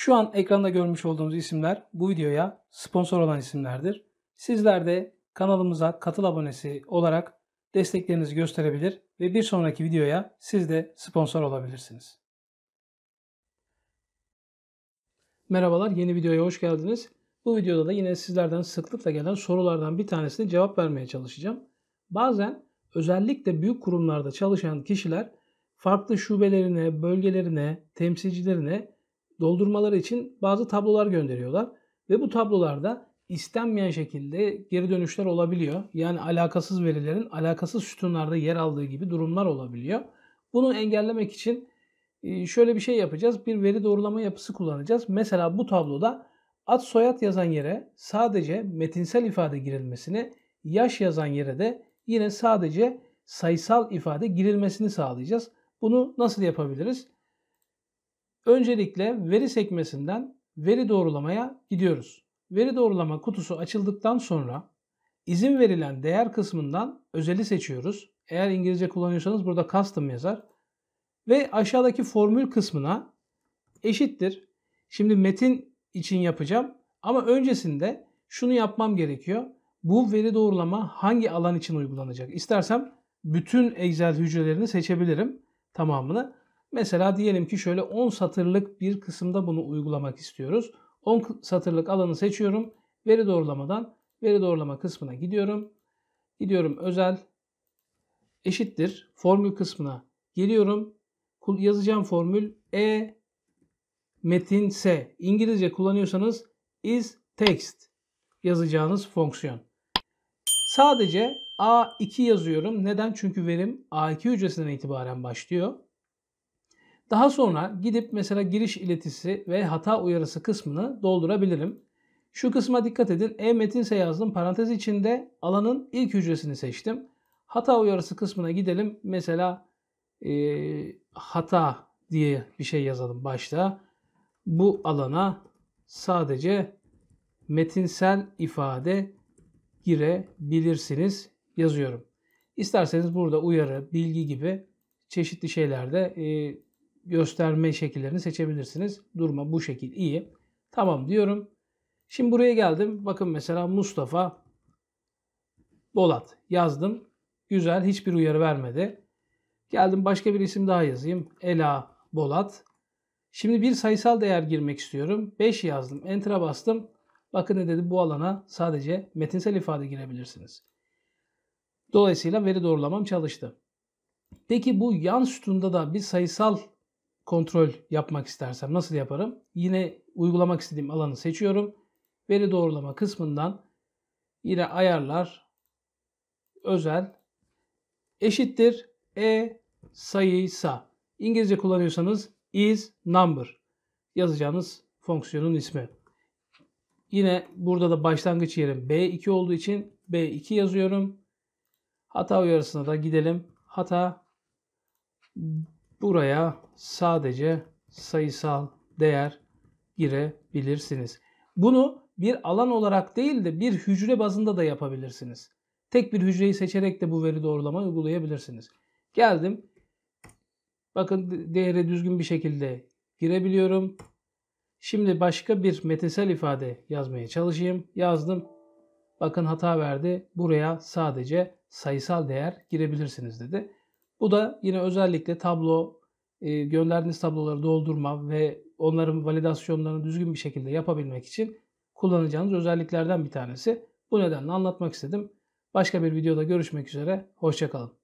Şu an ekranda görmüş olduğunuz isimler bu videoya sponsor olan isimlerdir. Sizler de kanalımıza katıl abonesi olarak desteklerinizi gösterebilir ve bir sonraki videoya siz de sponsor olabilirsiniz. Merhabalar, yeni videoya hoş geldiniz. Bu videoda da yine sizlerden sıklıkla gelen sorulardan bir tanesini cevap vermeye çalışacağım. Bazen özellikle büyük kurumlarda çalışan kişiler farklı şubelerine, bölgelerine, temsilcilerine doldurmaları için bazı tablolar gönderiyorlar ve bu tablolarda istenmeyen şekilde geri dönüşler olabiliyor. Yani alakasız verilerin alakasız sütunlarda yer aldığı gibi durumlar olabiliyor. Bunu engellemek için e, şöyle bir şey yapacağız. Bir veri doğrulama yapısı kullanacağız. Mesela bu tabloda ad soyad yazan yere sadece metinsel ifade girilmesini, yaş yazan yere de yine sadece sayısal ifade girilmesini sağlayacağız. Bunu nasıl yapabiliriz? Öncelikle veri sekmesinden veri doğrulamaya gidiyoruz. Veri doğrulama kutusu açıldıktan sonra izin verilen değer kısmından özeli seçiyoruz. Eğer İngilizce kullanıyorsanız burada custom yazar. Ve aşağıdaki formül kısmına eşittir. Şimdi metin için yapacağım ama öncesinde şunu yapmam gerekiyor. Bu veri doğrulama hangi alan için uygulanacak? İstersem bütün Excel hücrelerini seçebilirim tamamını. Mesela diyelim ki şöyle 10 satırlık bir kısımda bunu uygulamak istiyoruz. 10 satırlık alanı seçiyorum. Veri doğrulamadan veri doğrulama kısmına gidiyorum. Gidiyorum özel eşittir formül kısmına geliyorum. Yazacağım formül e metin s. İngilizce kullanıyorsanız is text yazacağınız fonksiyon. Sadece A2 yazıyorum. Neden? Çünkü verim A2 hücresinden itibaren başlıyor. Daha sonra gidip mesela giriş iletisi ve hata uyarısı kısmını doldurabilirim. Şu kısma dikkat edin. E-metinse yazdım. Parantez içinde alanın ilk hücresini seçtim. Hata uyarısı kısmına gidelim. Mesela e, hata diye bir şey yazalım başta. Bu alana sadece metinsel ifade girebilirsiniz yazıyorum. İsterseniz burada uyarı, bilgi gibi çeşitli şeylerde e, gösterme şekillerini seçebilirsiniz. Durma bu şekil iyi. Tamam diyorum. Şimdi buraya geldim. Bakın mesela Mustafa Bolat yazdım. Güzel hiçbir uyarı vermedi. Geldim başka bir isim daha yazayım. Ela Bolat. Şimdi bir sayısal değer girmek istiyorum. 5 yazdım. Enter'a bastım. Bakın ne dedi bu alana sadece metinsel ifade girebilirsiniz. Dolayısıyla veri doğrulamam çalıştı. Peki bu yan sütunda da bir sayısal kontrol yapmak istersem nasıl yaparım? Yine uygulamak istediğim alanı seçiyorum. Veri doğrulama kısmından yine ayarlar özel eşittir e sayıysa. İngilizce kullanıyorsanız is number yazacağınız fonksiyonun ismi. Yine burada da başlangıç yerim B2 olduğu için B2 yazıyorum. Hata uyarısına da gidelim. Hata Buraya sadece sayısal değer girebilirsiniz. Bunu bir alan olarak değil de bir hücre bazında da yapabilirsiniz. Tek bir hücreyi seçerek de bu veri doğrulama uygulayabilirsiniz. Geldim. Bakın değeri düzgün bir şekilde girebiliyorum. Şimdi başka bir metinsel ifade yazmaya çalışayım. Yazdım. Bakın hata verdi. Buraya sadece sayısal değer girebilirsiniz dedi. Bu da yine özellikle tablo, e, gönderdiğiniz tabloları doldurma ve onların validasyonlarını düzgün bir şekilde yapabilmek için kullanacağınız özelliklerden bir tanesi. Bu nedenle anlatmak istedim. Başka bir videoda görüşmek üzere. Hoşçakalın.